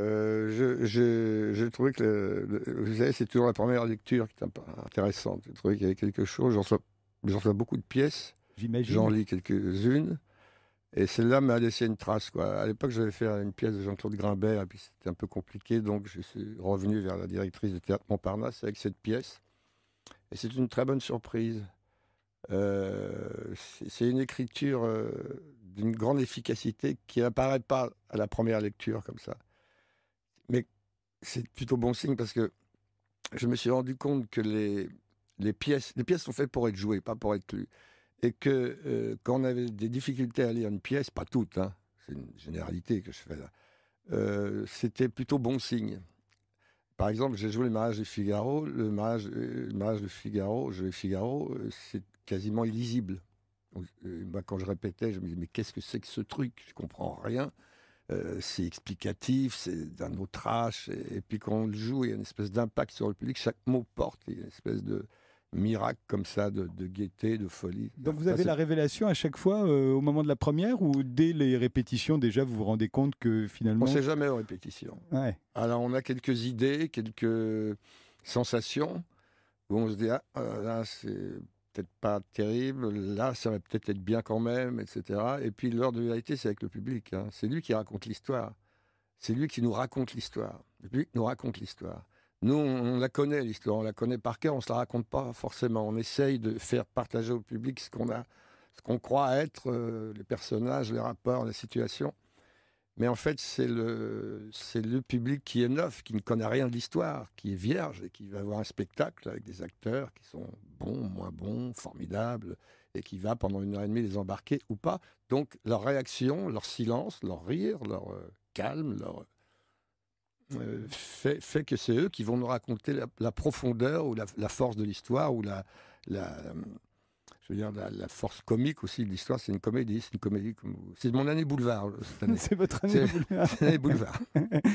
Euh, je, que, vous savez, c'est toujours la première lecture qui est intéressante. j'ai trouvé qu'il y avait quelque chose. J'en reçois, beaucoup de pièces. J'en lis quelques-unes. Et celle-là m'a laissé une trace. Quoi. À l'époque, j'avais fait une pièce de Jean-Claude Grimbert, et puis c'était un peu compliqué, donc je suis revenu vers la directrice de théâtre Montparnasse avec cette pièce. Et c'est une très bonne surprise. Euh, c'est une écriture euh, d'une grande efficacité qui n'apparaît pas à la première lecture comme ça c'est plutôt bon signe parce que je me suis rendu compte que les, pièces, les pièces sont faites pour être jouées, pas pour être lues. Et que euh, quand on avait des difficultés à lire une pièce, pas toutes, hein, c'est une généralité que je fais là, euh, c'était plutôt bon signe. Par exemple, j'ai joué le mariage de Figaro. Le mariage, euh, de Figaro, je Figaro, c'est quasiment illisible. quand je répétais, je me disais, mais qu'est-ce que c'est que ce truc Je comprends rien. Euh, c'est explicatif, c'est d'un autre âge, Et, puis quand on le joue, il y a une espèce d'impact sur le public. Chaque mot porte, il y a une espèce de miracle comme ça, de, gaieté, de folie. Donc ah, vous avez la révélation à chaque fois euh, au moment de la première ou dès les répétitions déjà vous vous rendez compte que finalement... On ne sait jamais aux répétitions. Alors on a quelques idées, quelques sensations où on se dit ah, euh, là c'est peut-être pas terrible, là, ça va peut-être être bien quand même, etc. Et puis l'heure de vérité, c'est avec le public. Hein. C'est lui qui raconte l'histoire. C'est lui qui nous raconte l'histoire. Le public nous raconte l'histoire. Nous, on, la connaît, l'histoire, on la connaît par cœur, on se la raconte pas forcément. On essaye de faire partager au public ce qu'on a, ce qu'on croit être, euh, les personnages, les rapports, les situations. Mais en fait, c'est le, le public qui est neuf, qui ne connaît rien de l'histoire, qui est vierge et qui va voir un spectacle avec des acteurs qui sont bons, moins bons, formidables, et qui va pendant une heure et demie les embarquer ou pas. Donc leur réaction, leur silence, leur rire, leur euh, calme, leur euh, fait, fait, que c'est eux qui vont nous raconter la, profondeur ou la, la force de l'histoire ou la, la je veux dire, la, force comique aussi de l'histoire, c'est une comédie. C'est une comédie C'est mon année boulevard, euh, cette année. c'est votre année boulevard.